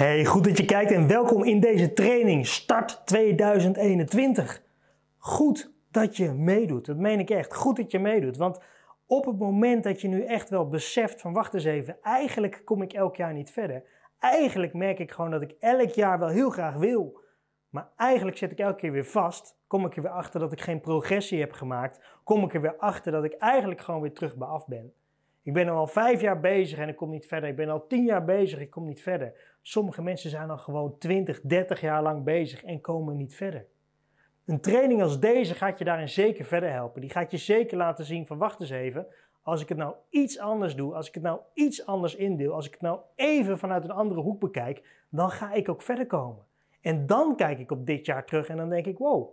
Hey, goed dat je kijkt en welkom in deze training Start 2021. Goed dat je meedoet, dat meen ik echt. Goed dat je meedoet, want op het moment dat je nu echt wel beseft van wacht eens even, eigenlijk kom ik elk jaar niet verder. Eigenlijk merk ik gewoon dat ik elk jaar wel heel graag wil. Maar eigenlijk zit ik elke keer weer vast, kom ik er weer achter dat ik geen progressie heb gemaakt, kom ik er weer achter dat ik eigenlijk gewoon weer terug bij af ben. Ik ben al vijf jaar bezig en ik kom niet verder. Ik ben al tien jaar bezig, ik kom niet verder. Sommige mensen zijn al gewoon 20, 30 jaar lang bezig en komen niet verder. Een training als deze gaat je daarin zeker verder helpen. Die gaat je zeker laten zien van wacht eens even, als ik het nou iets anders doe, als ik het nou iets anders indeel, als ik het nou even vanuit een andere hoek bekijk, dan ga ik ook verder komen. En dan kijk ik op dit jaar terug en dan denk ik, wow,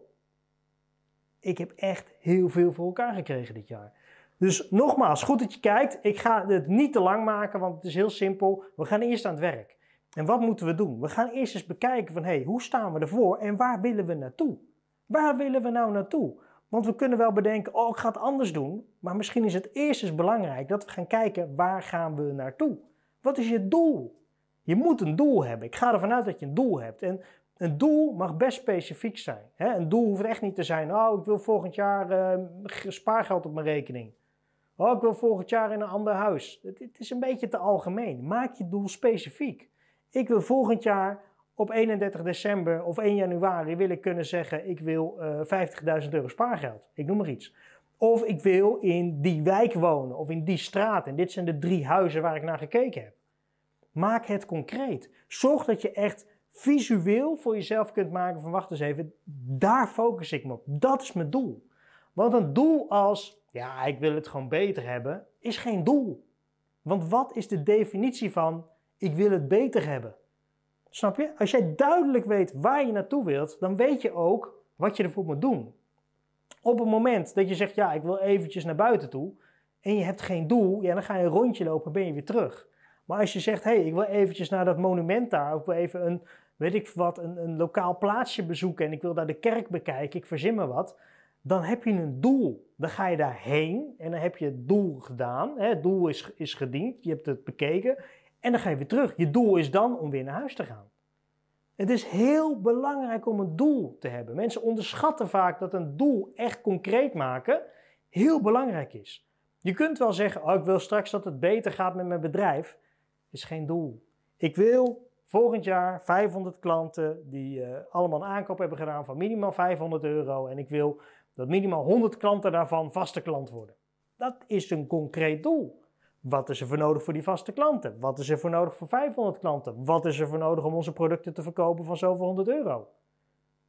ik heb echt heel veel voor elkaar gekregen dit jaar. Dus nogmaals, goed dat je kijkt. Ik ga het niet te lang maken, want het is heel simpel. We gaan eerst aan het werk. En wat moeten we doen? We gaan eerst eens bekijken van hey, hoe staan we ervoor en waar willen we naartoe? Waar willen we nou naartoe? Want we kunnen wel bedenken, oh ik ga het anders doen, maar misschien is het eerst eens belangrijk dat we gaan kijken waar gaan we naartoe? Wat is je doel? Je moet een doel hebben. Ik ga ervan uit dat je een doel hebt. En een doel mag best specifiek zijn. Een doel hoeft echt niet te zijn, oh ik wil volgend jaar eh, spaargeld op mijn rekening. Oh, ik wil volgend jaar in een ander huis. Het, is een beetje te algemeen. Maak je doel specifiek. Ik wil volgend jaar op 31 december of 1 januari willen kunnen zeggen: ik wil uh, eh, 50.000 euro spaargeld. Ik noem maar iets. Of ik wil in die wijk wonen of in die straat. En dit zijn de drie huizen waar ik naar gekeken heb. Maak het concreet. Zorg dat je echt visueel voor jezelf kunt maken van wacht eens even, daar focus ik me op. Dat is mijn doel. Want een doel als ja, ik wil het gewoon beter hebben, is geen doel. Want wat is de definitie van ik wil het beter hebben. Snap je? Als jij duidelijk weet waar je naartoe wilt, dan weet je ook wat je ervoor moet doen. Op het moment dat je zegt, ja, ik wil eventjes naar buiten toe en je hebt geen doel, ja, dan ga je een rondje lopen en ben je weer terug. Maar als je zegt, hé, hey, ik wil eventjes naar dat monument daar, of wil even een, weet ik wat, een, een lokaal plaatsje bezoeken en ik wil daar de kerk bekijken, ik verzin me wat, dan heb je een doel. Dan ga je daarheen en dan heb je het doel gedaan. Het doel is, is gediend, je hebt het bekeken, en dan ga je weer terug. Je doel is dan om weer naar huis te gaan. Het is heel belangrijk om een doel te hebben. Mensen onderschatten vaak dat een doel echt concreet maken heel belangrijk is. Je kunt wel zeggen, oh, ik wil straks dat het beter gaat met mijn bedrijf. Is geen doel. Ik wil volgend jaar 500 klanten die eh, allemaal een aankoop hebben gedaan van minimaal 500 euro. En ik wil dat minimaal 100 klanten daarvan vaste klant worden. Dat is een concreet doel. Wat is er voor nodig voor die vaste klanten? Wat is er voor nodig voor 500 klanten? Wat is er voor nodig om onze producten te verkopen van zoveel 100 euro?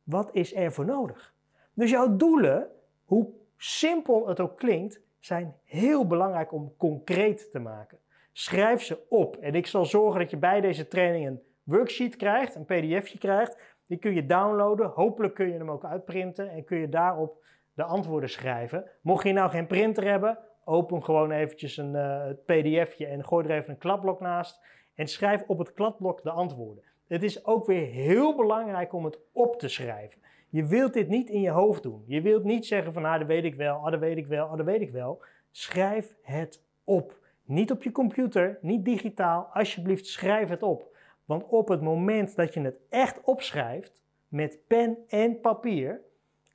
Wat is er voor nodig? Dus jouw doelen, hoe simpel het ook klinkt, zijn heel belangrijk om concreet te maken. Schrijf ze op en ik zal zorgen dat je bij deze training een worksheet krijgt, een pdfje krijgt. Die kun je downloaden, hopelijk kun je hem ook uitprinten en kun je daarop de antwoorden schrijven. Mocht je nou geen printer hebben, Open gewoon eventjes een uh, eh, pdfje en gooi er even een kladblok naast. En schrijf op het kladblok de antwoorden. Het is ook weer heel belangrijk om het op te schrijven. Je wilt dit niet in je hoofd doen. Je wilt niet zeggen van, ah, dat weet ik wel, ah, dat weet ik wel, ah, dat weet ik wel. Schrijf het op. Niet op je computer, niet digitaal. Alsjeblieft, schrijf het op. Want op het moment dat je het echt opschrijft, met pen en papier,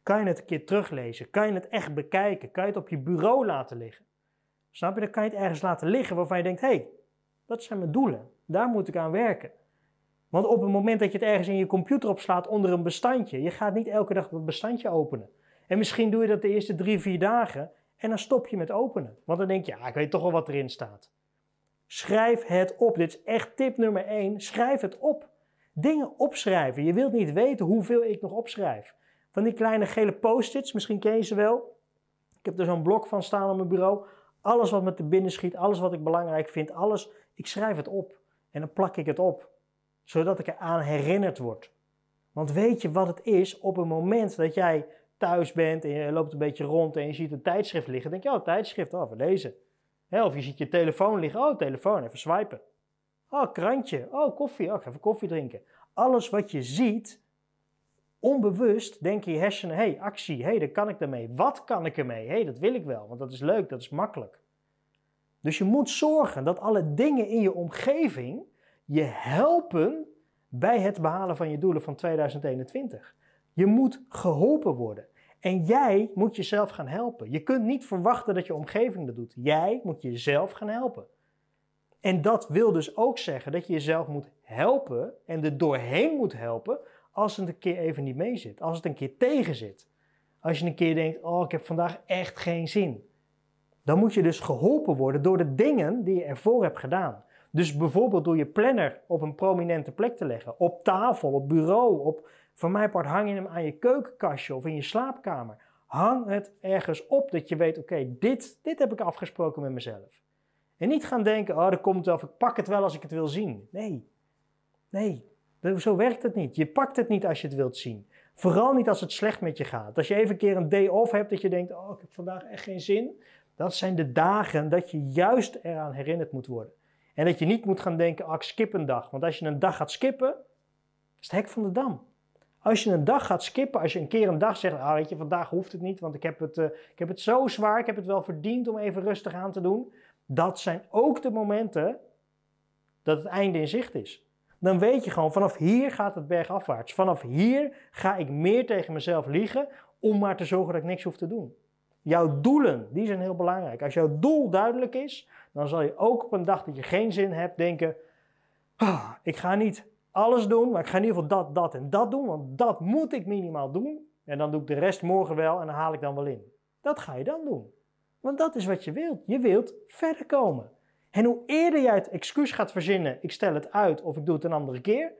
kan je het een keer teruglezen? Kan je het echt bekijken? Kan je het op je bureau laten liggen? Snap je? Dan kan je het ergens laten liggen waarvan je denkt: hé, hey, dat zijn mijn doelen. Daar moet ik aan werken. Want op het moment dat je het ergens in je computer opslaat onder een bestandje, je gaat niet elke dag een bestandje openen. En misschien doe je dat de eerste drie, vier dagen en dan stop je met openen. Want dan denk je, ja, ah, ik weet toch wel wat erin staat. Schrijf het op. Dit is echt tip nummer één: Schrijf het op. Dingen opschrijven. Je wilt niet weten hoeveel ik nog opschrijf. Van die kleine gele post-its, misschien ken je ze wel. Ik heb er zo'n blok van staan op mijn bureau. Alles wat me te binnen schiet, alles wat ik belangrijk vind, alles, ik schrijf het op. En dan plak ik het op, zodat ik eraan herinnerd word. Want weet je wat het is op het moment dat jij thuis bent en je loopt een beetje rond en je ziet een tijdschrift liggen, denk je, oh, tijdschrift, oh, we lezen. of je ziet je telefoon liggen, oh, telefoon, even swipen. Oh, krantje, oh, koffie, oh, ik ga even koffie drinken. Alles wat je ziet, Onbewust denken je hersenen, hey, actie, hey, daar kan ik ermee. Wat kan ik ermee? hey, dat wil ik wel, want dat is leuk, dat is makkelijk. Dus je moet zorgen dat alle dingen in je omgeving je helpen bij het behalen van je doelen van 2021. Je moet geholpen worden. En jij moet jezelf gaan helpen. Je kunt niet verwachten dat je omgeving dat doet. Jij moet jezelf gaan helpen. En dat wil dus ook zeggen dat je jezelf moet helpen en er doorheen moet helpen als het een keer even niet mee zit, als het een keer tegen zit. Als je een keer denkt, oh ik heb vandaag echt geen zin. Dan moet je dus geholpen worden door de dingen die je ervoor hebt gedaan. Dus bijvoorbeeld door je planner op een prominente plek te leggen. Op tafel, op bureau, op, van mijn part hang je hem aan je keukenkastje of in je slaapkamer. Hang het ergens op dat je weet, oké, dit, dit heb ik afgesproken met mezelf. En niet gaan denken, oh, er komt wel, ik pak het wel als ik het wil zien. Nee, nee, zo werkt het niet. Je pakt het niet als je het wilt zien. Vooral niet als het slecht met je gaat. Als je even een keer een day off hebt dat je denkt, oh ik heb vandaag echt geen zin. Dat zijn de dagen dat je juist eraan herinnerd moet worden. En dat je niet moet gaan denken, ah, ik skip een dag. Want als je een dag gaat skippen, is het hek van de dam. Als je een dag gaat skippen, als je een keer een dag zegt, ah, weet je, vandaag hoeft het niet, want ik heb het, eh, ik heb het zo zwaar, ik heb het wel verdiend om even rustig aan te doen. Dat zijn ook de momenten dat het einde in zicht is dan weet je gewoon vanaf hier gaat het bergafwaarts. Vanaf hier ga ik meer tegen mezelf liegen om maar te zorgen dat ik niks hoef te doen. Jouw doelen, die zijn heel belangrijk. Als jouw doel duidelijk is, dan zal je ook op een dag dat je geen zin hebt denken: ah, ik ga niet alles doen, maar ik ga in ieder geval dat, dat en dat doen, want dat moet ik minimaal doen. En dan doe ik de rest morgen wel en dan haal ik dan wel in. Dat ga je dan doen. Want dat is wat je wilt. Je wilt verder komen. En hoe eerder jij het excuus gaat verzinnen, ik stel het uit of ik doe het een andere keer,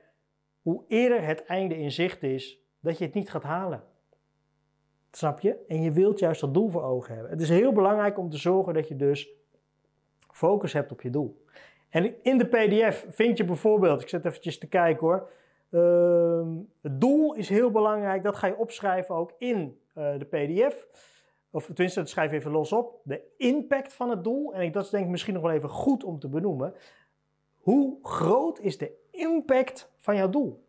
hoe eerder het einde in zicht is dat je het niet gaat halen. Snap je? En je wilt juist dat doel voor ogen hebben. Het is heel belangrijk om te zorgen dat je dus focus hebt op je doel. En in de PDF vind je bijvoorbeeld, ik zet eventjes te kijken hoor. Ehm, het doel is heel belangrijk, dat ga je opschrijven ook in eh, de PDF of tenminste, dat schrijf even los op, de impact van het doel. En dat is denk ik misschien nog wel even goed om te benoemen. Hoe groot is de impact van jouw doel?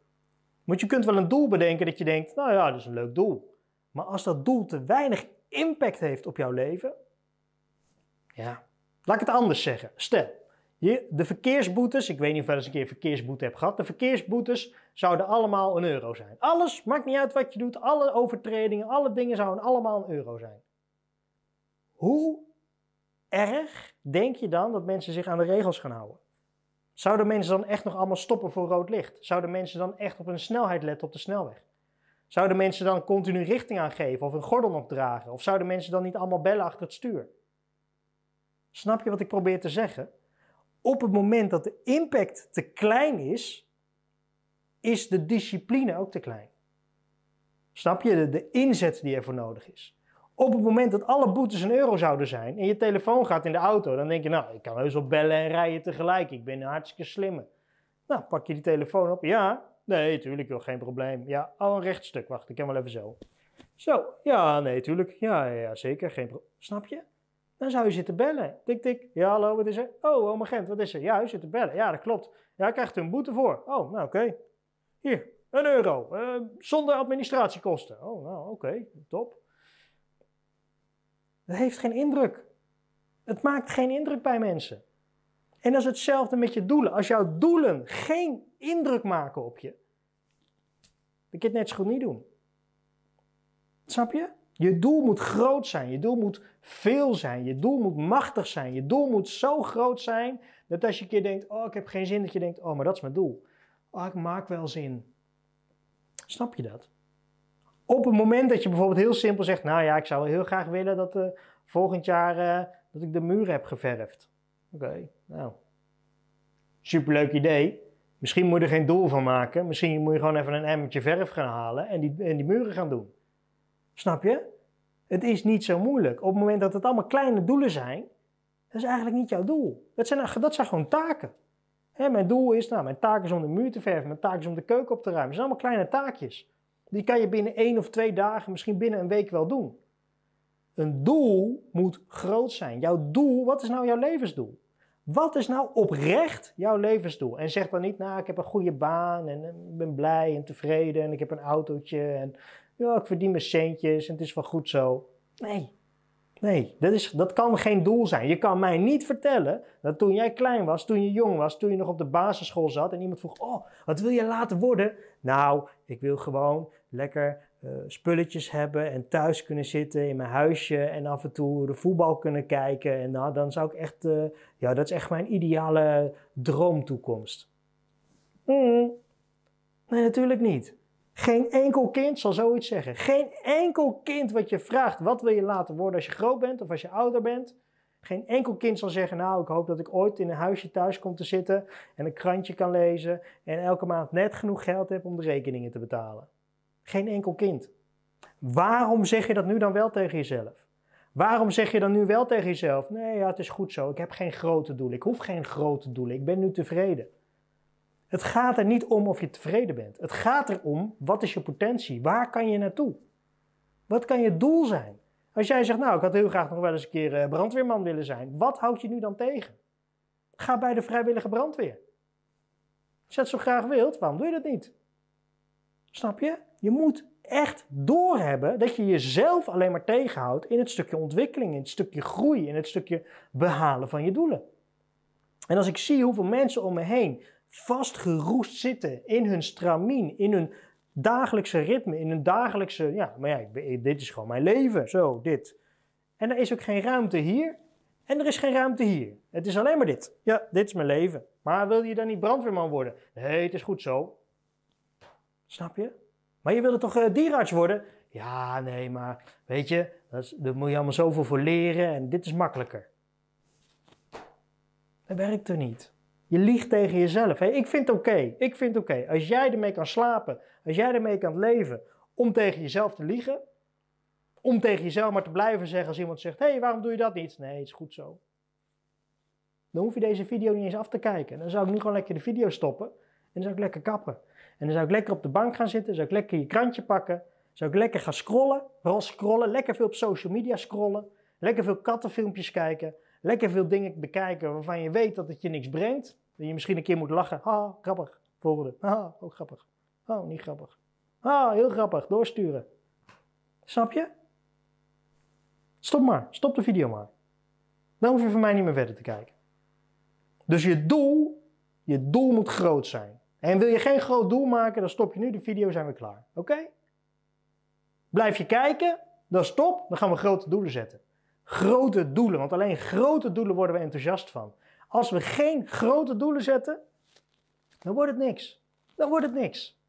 Want je kunt wel een doel bedenken dat je denkt, nou ja, dat is een leuk doel. Maar als dat doel te weinig impact heeft op jouw leven, ja, laat ik het anders zeggen. Stel, je, de verkeersboetes, ik weet niet of wel eens een keer verkeersboete heb gehad, de verkeersboetes zouden allemaal een euro zijn. Alles, maakt niet uit wat je doet, alle overtredingen, alle dingen zouden allemaal een euro zijn. Hoe erg denk je dan dat mensen zich aan de regels gaan houden? Zouden mensen dan echt nog allemaal stoppen voor rood licht? Zouden mensen dan echt op hun snelheid letten op de snelweg? Zouden mensen dan continu richting aangeven of een gordel opdragen? Of zouden mensen dan niet allemaal bellen achter het stuur? Snap je wat ik probeer te zeggen? Op het moment dat de impact te klein is, is de discipline ook te klein. Snap je de, de inzet die ervoor nodig is? Op het moment dat alle boetes een euro zouden zijn en je telefoon gaat in de auto, dan denk je, nou, ik kan heus wel bellen en rijden tegelijk. Ik ben hartstikke slimme. Nou, pak je die telefoon op. Ja, nee, tuurlijk wel, geen probleem. Ja, al een rechtstuk. Wacht, ik kan wel even zo. Zo, ja, nee, tuurlijk. Ja, ja zeker, geen probleem. Snap je? Dan zou je zitten bellen. Tik, tik. Ja, hallo, wat is er? Oh, oma oh, wat is er? Ja, u zit te bellen. Ja, dat klopt. Ja, krijgt u een boete voor. Oh, nou, oké. Hier, een euro. Eh, zonder administratiekosten. Oh, nou, oké. Top. Dat heeft geen indruk. Het maakt geen indruk bij mensen. En dat is hetzelfde met je doelen. Als jouw doelen geen indruk maken op je, dan kun je het net zo goed niet doen. Snap je? Je doel moet groot zijn, je doel moet veel zijn, je doel moet machtig zijn, je doel moet zo groot zijn dat als je een keer denkt, oh ik heb geen zin, dat je denkt, oh maar dat is mijn doel. Oh ik maak wel zin. Snap je dat? op het moment dat je bijvoorbeeld heel simpel zegt, nou ja, ik zou heel graag willen dat uh, volgend jaar eh, dat ik de muren heb geverfd. Oké, nou, superleuk idee. Misschien moet je er geen doel van maken. Misschien moet je gewoon even een emmertje verf gaan halen en die, en die muren gaan doen. Snap je? Het is niet zo moeilijk. Op het moment dat het allemaal kleine doelen zijn, dat is eigenlijk niet jouw doel. Dat zijn, dat zijn gewoon taken. Hè, mijn doel is, nou, mijn taak is om de muur te verven, mijn taak is om de keuken op te ruimen. Het zijn allemaal kleine taakjes. Die kan je binnen één of twee dagen, misschien binnen een week wel doen. Een doel moet groot zijn. Jouw doel, wat is nou jouw levensdoel? Wat is nou oprecht jouw levensdoel? En zeg dan niet, nou, ik heb een goede baan en ik ben blij en tevreden en ik heb een autootje en ja, ik verdien mijn centjes en het is wel goed zo. Nee, nee, dat, is, dat kan geen doel zijn. Je kan mij niet vertellen dat toen jij klein was, toen je jong was, toen je nog op de basisschool zat en iemand vroeg, oh, wat wil je laten worden? Nou, ik wil gewoon lekker eh, spulletjes hebben en thuis kunnen zitten in mijn huisje en af en toe de voetbal kunnen kijken. En nou, dan zou ik echt, eh, ja, dat is echt mijn ideale droomtoekomst. Mm-hmm. Nee, natuurlijk niet. Geen enkel kind zal zoiets zeggen. Geen enkel kind wat je vraagt, wat wil je laten worden als je groot bent of als je ouder bent, geen enkel kind zal zeggen, nou, ik hoop dat ik ooit in een huisje thuis kom te zitten en een krantje kan lezen en elke maand net genoeg geld heb om de rekeningen te betalen. Geen enkel kind. Waarom zeg je dat nu dan wel tegen jezelf? Waarom zeg je dan nu wel tegen jezelf, nee, ja, het is goed zo, ik heb geen grote doelen, ik hoef geen grote doelen, ik ben nu tevreden. Het gaat er niet om of je tevreden bent. Het gaat erom, wat is je potentie? Waar kan je naartoe? Wat kan je doel zijn? Als jij zegt, nou, ik had heel graag nog wel eens een keer eh, brandweerman willen zijn. Wat houd je nu dan tegen? Ga bij de vrijwillige brandweer. Als je het zo graag wilt, waarom doe je dat niet? Snap je? Je moet echt doorhebben dat je jezelf alleen maar tegenhoudt in het stukje ontwikkeling, in het stukje groei, in het stukje behalen van je doelen. En als ik zie hoeveel mensen om me heen vastgeroest zitten in hun stramien, in hun dagelijkse ritme, in een dagelijkse, ja, maar ja, eh, dit is gewoon mijn leven, zo, dit. En er is ook geen ruimte hier en er is geen ruimte hier. Het is alleen maar dit. Ja, dit is mijn leven. Maar wil je dan niet brandweerman worden? Nee, het is goed zo. Snap je? Maar je wilde toch eh, dierarts worden? Ja, nee, maar weet je, dat daar moet je allemaal zoveel voor leren en dit is makkelijker. Dat werkt er niet. Je liegt tegen jezelf. Hey, ik vind het oké. Ik vind oké. Als jij ermee kan slapen, als jij ermee kan leven om tegen jezelf te liegen, om tegen jezelf maar te blijven zeggen als iemand zegt: hey, waarom doe je dat niet? Nee, het is goed zo. Dan hoef je deze video niet eens af te kijken. Dan zou ik nu gewoon lekker de video stoppen en dan zou ik lekker kappen. En dan zou ik lekker op de bank gaan zitten, zou ik lekker je krantje pakken, zou ik lekker gaan scrollen, vooral scrollen, lekker veel op social media scrollen, lekker veel kattenfilmpjes kijken, lekker veel dingen bekijken waarvan je weet dat het je niks brengt. Dat je misschien een keer moet lachen. Ah, grappig. Volgende. Ah, oh, ook grappig. Oh, niet grappig. Ah, heel grappig. Doorsturen. Snap je? Stop maar. Stop de video maar. Dan hoef je van mij niet meer verder te kijken. Dus je doel, je doel moet groot zijn. En wil je geen groot doel maken, dan stop je nu de video, zijn we klaar. Oké? Blijf je kijken, dan stop, dan gaan we grote doelen zetten grote doelen. Want alleen grote doelen worden we enthousiast van. Als we geen grote doelen zetten, dan wordt het niks. Dan wordt het niks.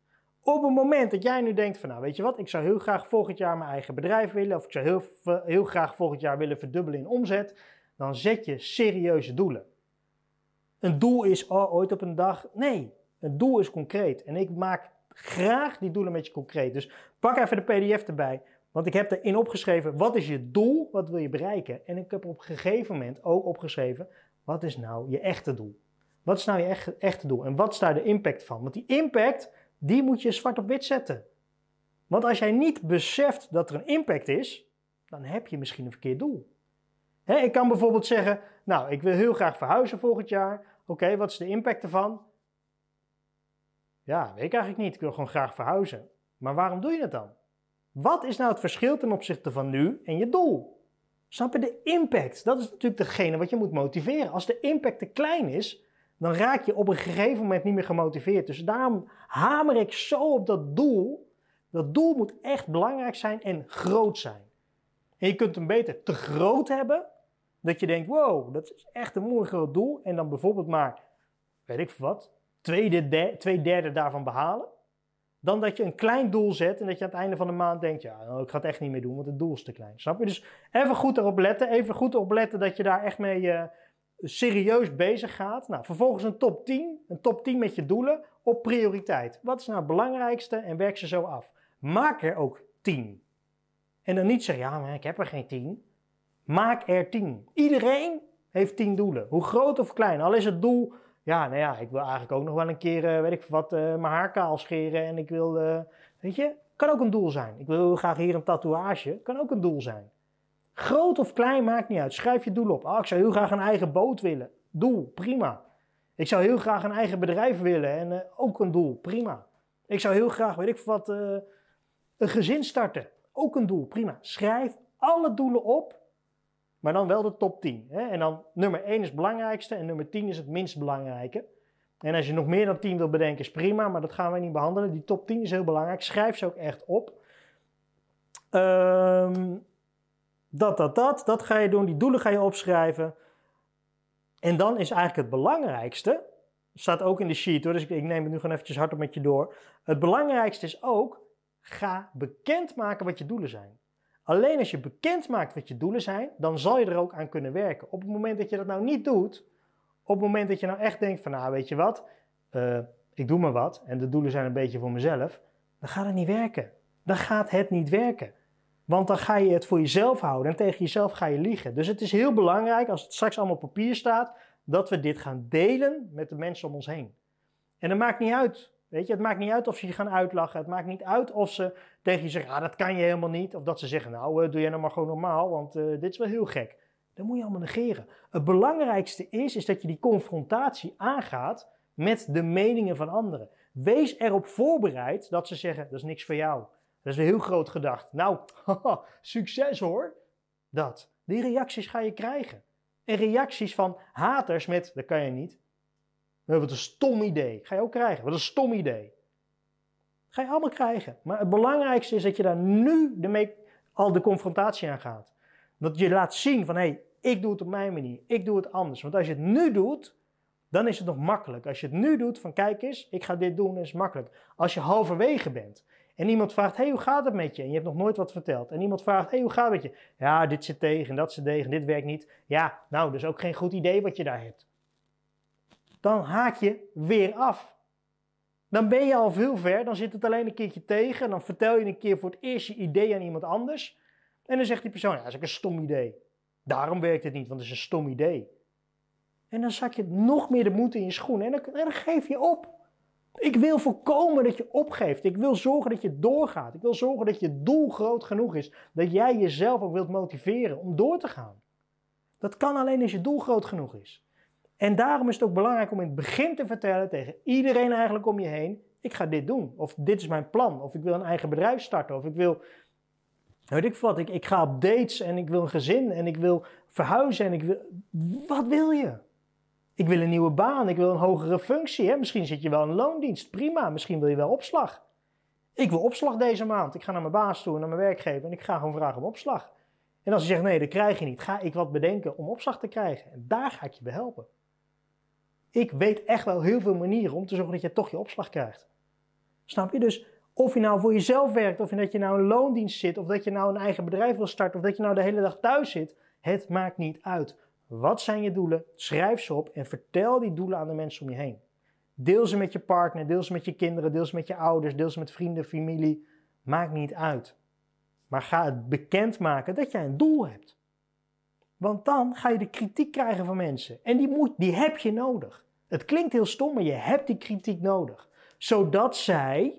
Op het moment dat jij nu denkt van nou weet je wat, ik zou heel graag volgend jaar mijn eigen bedrijf willen of ik zou heel, heel graag volgend jaar willen verdubbelen in omzet, dan zet je serieuze doelen. Een doel is oh, ooit op een dag. Nee, een doel is concreet. En ik maak graag die doelen met je concreet. Dus pak even de PDF erbij. Want ik heb erin opgeschreven, wat is je doel? Wat wil je bereiken? En ik heb op een gegeven moment ook opgeschreven, wat is nou je echte doel? Wat is nou je echte, echte doel? En wat is daar de impact van? Want die impact, die moet je zwart op wit zetten. Want als jij niet beseft dat er een impact is, dan heb je misschien een verkeerd doel. ik kan bijvoorbeeld zeggen, nou, ik wil heel graag verhuizen volgend jaar. Oké, wat is de impact ervan? Ja, weet ik eigenlijk niet. Ik wil gewoon graag verhuizen. Maar waarom doe je dat dan? Wat is nou het verschil ten opzichte van nu en je doel? Snap je de impact? Dat is natuurlijk degene wat je moet motiveren. Als de impact te klein is, dan raak je op een gegeven moment niet meer gemotiveerd. Dus daarom hamer ik zo op dat doel. Dat doel moet echt belangrijk zijn en groot zijn. En je kunt hem beter te groot hebben, dat je denkt, wow, dat is echt een mooi groot doel. En dan bijvoorbeeld maar, weet ik wat, twee derde daarvan behalen dan dat je een klein doel zet en dat je aan het einde van de maand denkt, ja, nou, ik ga het echt niet meer doen, want het doel is te klein. Snap je? Dus even goed erop letten, even goed erop letten dat je daar echt mee eh, serieus bezig gaat. Nou, vervolgens een top 10, een top 10 met je doelen op prioriteit. Wat is nou het belangrijkste en werk ze zo af. Maak er ook 10. En dan niet zeggen, ja, maar ik heb er geen 10. Maak er 10. Iedereen heeft 10 doelen. Hoe groot of klein, al is het doel ja, nou ja, ik wil eigenlijk ook nog wel een keer, eh, weet ik wat, eh, mijn haar kaal scheren. En ik wil, eh, weet je, kan ook een doel zijn. Ik wil graag hier een tatoeage, kan ook een doel zijn. Groot of klein, maakt niet uit. Schrijf je doel op. Ah, oh, ik zou heel graag een eigen boot willen. Doel, prima. Ik zou heel graag een eigen bedrijf willen en ook een doel, prima. Ik zou heel graag, weet ik wat, een gezin starten. Ook een doel, prima. Schrijf alle doelen op maar dan wel de top 10. Hè? En dan nummer 1 is het belangrijkste en nummer 10 is het minst belangrijke. En als je nog meer dan 10 wil bedenken, is prima, maar dat gaan wij niet behandelen. Die top 10 is heel belangrijk. Schrijf ze ook echt op. Ehm, dat, dat, dat. Dat ga je doen. Die doelen ga je opschrijven. En dan is eigenlijk het belangrijkste. Staat ook in de sheet hoor, dus ik, ik neem het nu gewoon eventjes hardop met je door. Het belangrijkste is ook: ga bekendmaken wat je doelen zijn. Alleen als je bekend maakt wat je doelen zijn, dan zal je er ook aan kunnen werken. Op het moment dat je dat nou niet doet, op het moment dat je nou echt denkt van nou weet je wat, eh, ik doe maar wat en de doelen zijn een beetje voor mezelf, dan gaat het niet werken. Dan gaat het niet werken. Want dan ga je het voor jezelf houden en tegen jezelf ga je liegen. Dus het is heel belangrijk als het straks allemaal op papier staat, dat we dit gaan delen met de mensen om ons heen. En dat maakt niet uit Weet je, het maakt niet uit of ze je gaan uitlachen. Het maakt niet uit of ze tegen je zeggen, ah, dat kan je helemaal niet. Of dat ze zeggen, nou, eh, doe jij nou maar gewoon normaal, want eh, dit is wel heel gek. Dat moet je allemaal negeren. Het belangrijkste is, is dat je die confrontatie aangaat met de meningen van anderen. Wees erop voorbereid dat ze zeggen, dat is niks voor jou. Dat is een heel groot gedacht. Nou, succes hoor. Dat. Die reacties ga je krijgen. En reacties van haters met, dat kan je niet. Maar wat een stom idee. Ga je ook krijgen. Wat een stom idee. Ga je allemaal krijgen. Maar het belangrijkste is dat je daar nu de al de confrontatie aan gaat. Dat je laat zien van hé, hey, ik doe het op mijn manier. Ik doe het anders. Want als je het nu doet, dan is het nog makkelijk. Als je het nu doet van kijk eens, ik ga dit doen, is het makkelijk. Als je halverwege bent en iemand vraagt, hey, hoe gaat het met je? En je hebt nog nooit wat verteld. En iemand vraagt, hey, hoe gaat het met je? Ja, dit zit tegen, dat zit tegen, dit werkt niet. Ja, nou, dus ook geen goed idee wat je daar hebt dan haak je weer af. Dan ben je al veel ver, dan zit het alleen een keertje tegen en dan vertel je een keer voor het eerst je idee aan iemand anders. En dan zegt die persoon, ja, dat is een stom idee. Daarom werkt het niet, want het is een stom idee. En dan zak je nog meer de moed in je schoen en dan geef je op. Ik wil voorkomen dat je opgeeft. Ik wil zorgen dat je doorgaat. Ik wil zorgen dat je doel groot genoeg is. Dat jij jezelf ook wilt motiveren om door te gaan. Dat kan alleen als je doel groot genoeg is. En daarom is het ook belangrijk om in het begin te vertellen tegen iedereen eigenlijk om je heen: ik ga dit doen. Of dit is mijn plan. Of ik wil een eigen bedrijf starten. Of ik wil, weet ik wat, ik, ik ga op dates en ik wil een gezin en ik wil verhuizen en ik wil. Wat wil je? Ik wil een nieuwe baan, ik wil een hogere functie. Hè? Misschien zit je wel in loondienst, prima. Misschien wil je wel opslag. Ik wil opslag deze maand. Ik ga naar mijn baas toe, naar mijn werkgever en ik ga gewoon vragen om opslag. En als hij zegt nee, dat krijg je niet, ga ik wat bedenken om opslag te krijgen. En daar ga ik je bij helpen ik weet echt wel heel veel manieren om te zorgen dat je toch je opslag krijgt. Snap je? Dus of je nou voor jezelf werkt, of dat je nou een loondienst zit, of dat je nou een eigen bedrijf wil starten, of dat je nou de hele dag thuis zit, het maakt niet uit. Wat zijn je doelen? Schrijf ze op en vertel die doelen aan de mensen om je heen. Deel ze met je partner, deel ze met je kinderen, deel ze met je ouders, deel ze met vrienden, familie. Maakt niet uit. Maar ga het bekend maken dat jij een doel hebt. Want dan ga je de kritiek krijgen van mensen. En die, moet, die heb je nodig. Het klinkt heel stom, maar je hebt die kritiek nodig. Zodat zij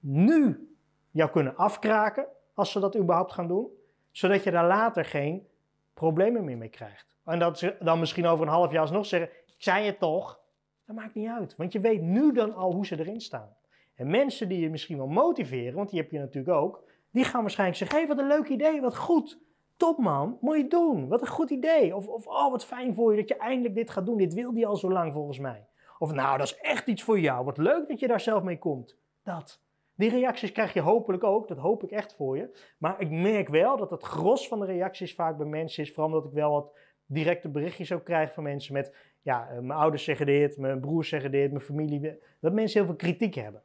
nu jou kunnen afkraken, als ze dat überhaupt gaan doen. Zodat je daar later geen problemen meer mee krijgt. En dat ze dan misschien over een half jaar alsnog zeggen, ik zei het toch. Dat maakt niet uit, want je weet nu dan al hoe ze erin staan. En mensen die je misschien wel motiveren, want die heb je natuurlijk ook, die gaan waarschijnlijk zeggen, hé, hey, wat een leuk idee, wat goed. Top man, moet je doen. Wat een goed idee. Of, of oh, wat fijn voor je dat je eindelijk dit gaat doen. Dit wilde je al zo lang volgens mij. Of nou, dat is echt iets voor jou. Wat leuk dat je daar zelf mee komt. Dat. Die reacties krijg je hopelijk ook, dat hoop ik echt voor je. Maar ik merk wel dat het gros van de reacties vaak bij mensen is, vooral omdat ik wel wat directe berichtjes ook krijg van mensen met, ja, eh, mijn ouders zeggen dit, mijn broers zeggen dit, mijn familie, dat mensen heel veel kritiek hebben.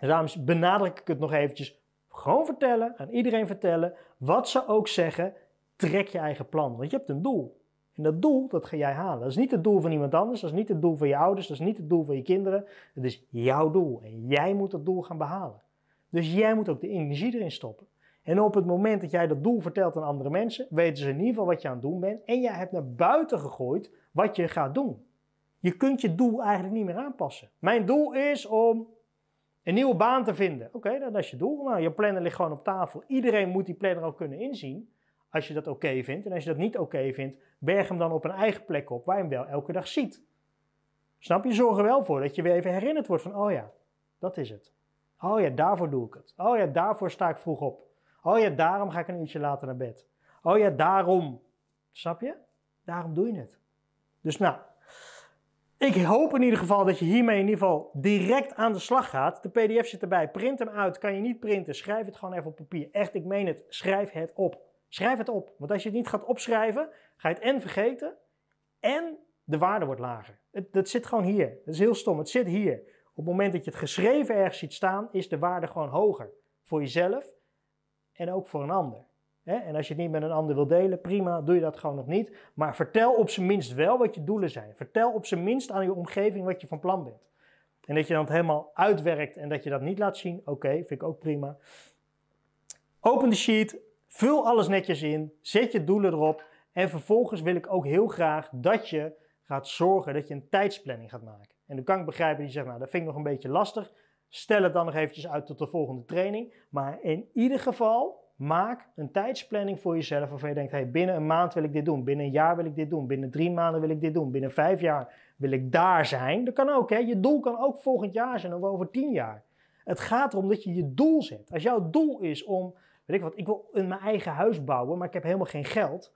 Dus daarom benadruk ik het nog eventjes, gewoon vertellen, aan iedereen vertellen, wat ze ook zeggen, trek je eigen plan. Want je hebt een doel. En dat doel, dat ga jij halen. Dat is niet het doel van iemand anders, dat is niet het doel van je ouders, dat is niet het doel van je kinderen. Het is jouw doel en jij moet dat doel gaan behalen. Dus jij moet ook de energie erin stoppen. En op het moment dat jij dat doel vertelt aan andere mensen, weten ze in ieder geval wat je aan het doen bent en jij hebt naar buiten gegooid wat je gaat doen. Je kunt je doel eigenlijk niet meer aanpassen. Mijn doel is om een nieuwe baan te vinden. Oké, okay, nou, dat is je doel. Nou, je planner liggen gewoon op tafel. Iedereen moet die planner ook kunnen inzien. Als je dat oké vindt. En als je dat niet oké vindt, berg hem dan op een eigen plek op waar je hem wel elke dag ziet. Snap je? Zorg er wel voor dat je weer even herinnerd wordt van: oh ja, dat is het. Oh ja, daarvoor doe ik het. Oh ja, daarvoor sta ik vroeg op. Oh ja, daarom ga ik een uurtje later naar bed. Oh ja, daarom. Snap je? Daarom doe je het. Dus nou, ik hoop in ieder geval dat je hiermee in ieder geval direct aan de slag gaat. De PDF zit erbij. Print hem uit. Kan je niet printen? Schrijf het gewoon even op papier. Echt, ik meen het. Schrijf het op. Schrijf het op. Want als je het niet gaat opschrijven, ga je het en vergeten en de waarde wordt lager. Het, dat zit gewoon hier. Dat is heel stom. Het zit hier. Op het moment dat je het geschreven ergens ziet staan, is de waarde gewoon hoger. Voor jezelf en ook voor een ander. En als je het niet met een ander wil delen, prima, doe je dat gewoon nog niet. Maar vertel op zijn minst wel wat je doelen zijn. Vertel op zijn minst aan je omgeving wat je van plan bent. En dat je dan het helemaal uitwerkt en dat je dat niet laat zien, oké, vind ik ook prima. Open de sheet, vul alles netjes in, zet je doelen erop. En vervolgens wil ik ook heel graag dat je gaat zorgen dat je een tijdsplanning gaat maken. En dan kan ik begrijpen die zegt, nou dat vind ik nog een beetje lastig. Stel het dan nog eventjes uit tot de volgende training. Maar in ieder geval maak een tijdsplanning voor jezelf waarvan je denkt, hey, binnen een maand wil ik dit doen, binnen een jaar wil ik dit doen, binnen drie maanden wil ik dit doen, binnen vijf jaar wil ik daar zijn. Dat kan ook, hè? je doel kan ook volgend jaar zijn of over tien jaar. Het gaat erom dat je je doel zet. Als jouw doel is om, weet ik wat, ik wil in mijn eigen huis bouwen, maar ik heb helemaal geen geld,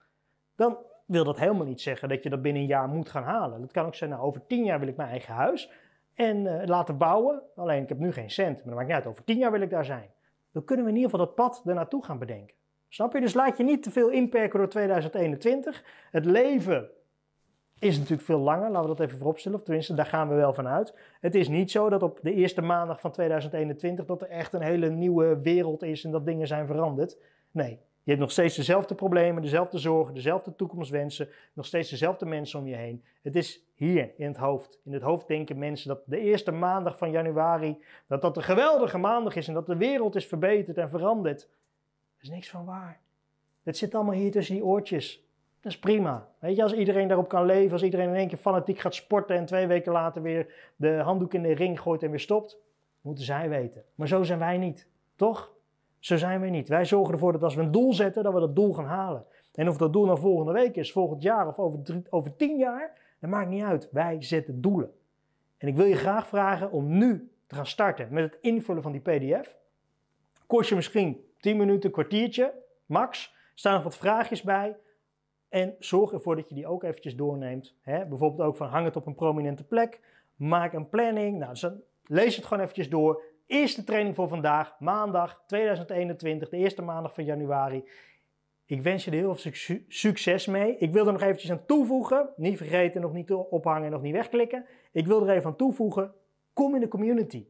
dan wil dat helemaal niet zeggen dat je dat binnen een jaar moet gaan halen. Dat kan ook zijn, nou, over tien jaar wil ik mijn eigen huis en eh, laten bouwen, alleen ik heb nu geen cent, maar dat maakt niet uit, over tien jaar wil ik daar zijn dan kunnen we in ieder geval dat pad ernaartoe gaan bedenken. Snap je? Dus laat je niet te veel inperken door 2021. Het leven is natuurlijk veel langer, laten we dat even vooropstellen. Of tenminste, daar gaan we wel van uit. Het is niet zo dat op de eerste maandag van 2021 dat er echt een hele nieuwe wereld is en dat dingen zijn veranderd. Nee, je hebt nog steeds dezelfde problemen, dezelfde zorgen, dezelfde toekomstwensen, nog steeds dezelfde mensen om je heen. Het is hier in het hoofd. In het hoofd denken mensen dat de eerste maandag van januari, dat dat een geweldige maandag is en dat de wereld is verbeterd en veranderd. Er is niks van waar. Het zit allemaal hier tussen die oortjes. Dat is prima. Weet je, als iedereen daarop kan leven, als iedereen in één keer fanatiek gaat sporten en twee weken later weer de handdoek in de ring gooit en weer stopt, moeten zij weten. Maar zo zijn wij niet, toch? Zo zijn wij niet. Wij zorgen ervoor dat als we een doel zetten, dat we dat doel gaan halen. En of dat doel nou volgende week is, volgend jaar of over, over tien jaar, dat maakt niet uit. Wij zetten doelen. En ik wil je graag vragen om nu te gaan starten met het invullen van die PDF. Kost je misschien 10 minuten, een kwartiertje, max. staan er wat vraagjes bij. En zorg ervoor dat je die ook eventjes doorneemt. Bijvoorbeeld ook van hang het op een prominente plek. Maak een planning. Nou, dus lees het gewoon eventjes door. Eerste training voor vandaag, maandag 2021, de eerste maandag van januari. Ik wens je er heel veel succes mee. Ik wil er nog eventjes aan toevoegen. Niet vergeten, nog niet ophangen, nog niet wegklikken. Ik wil er even aan toevoegen. Kom in de community.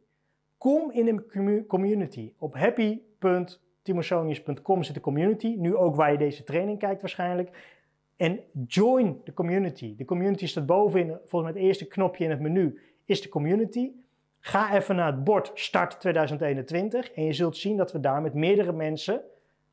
Kom in de community. Op happy.timosonius.com zit de community. Nu ook waar je deze training kijkt waarschijnlijk. En join de community. De community staat bovenin, volgens mij het eerste knopje in het menu is de community. Ga even naar het bord Start 2021 en je zult zien dat we daar met meerdere mensen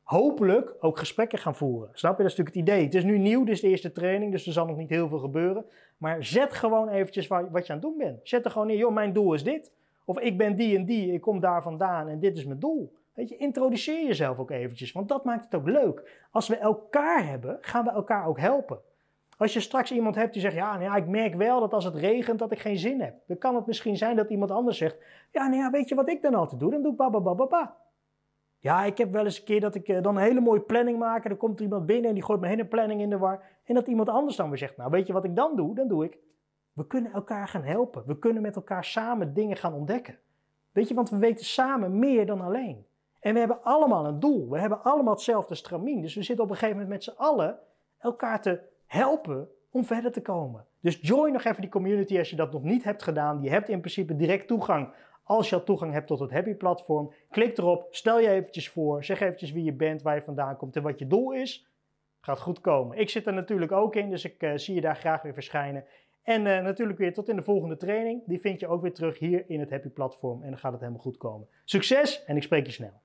hopelijk ook gesprekken gaan voeren. Snap je? Dat is natuurlijk het idee. Het is nu nieuw, dit is de eerste training, dus er zal nog niet heel veel gebeuren. Maar zet gewoon eventjes wat je aan het doen bent. Zet er gewoon in. joh, mijn doel is dit. Of ik ben die en die, ik kom daar vandaan en dit is mijn doel. Weet je, introduceer jezelf ook eventjes, want dat maakt het ook leuk. Als we elkaar hebben, gaan we elkaar ook helpen. Als je straks iemand hebt die zegt, ja, nou ik merk wel dat als het regent dat ik geen zin heb. Dan kan het misschien zijn dat iemand anders zegt, ja, nou ja, weet je wat ik dan altijd doe? Dan doe ik ba, ba, ba, ba, ba. Ja, ik heb wel eens een keer dat ik eh, dan een hele mooie planning maak. En dan komt er iemand binnen en die gooit mijn hele planning in de war. En dat iemand anders dan weer zegt, nou weet je wat ik dan doe? Dan doe ik, we kunnen elkaar gaan helpen. We kunnen met elkaar samen dingen gaan ontdekken. Weet je, want we weten samen meer dan alleen. En we hebben allemaal een doel. We hebben allemaal hetzelfde stramien. Dus we zitten op een gegeven moment met z'n allen elkaar te helpen om verder te komen. Dus join nog even die community als je dat nog niet hebt gedaan. Je hebt in principe direct toegang als je al toegang hebt tot het Happy Platform, klik erop, stel je eventjes voor, zeg eventjes wie je bent, waar je vandaan komt en wat je doel is. Gaat goed komen. Ik zit er natuurlijk ook in, dus ik eh, zie je daar graag weer verschijnen. En eh, natuurlijk weer tot in de volgende training. Die vind je ook weer terug hier in het Happy Platform en dan gaat het helemaal goed komen. Succes en ik spreek je snel.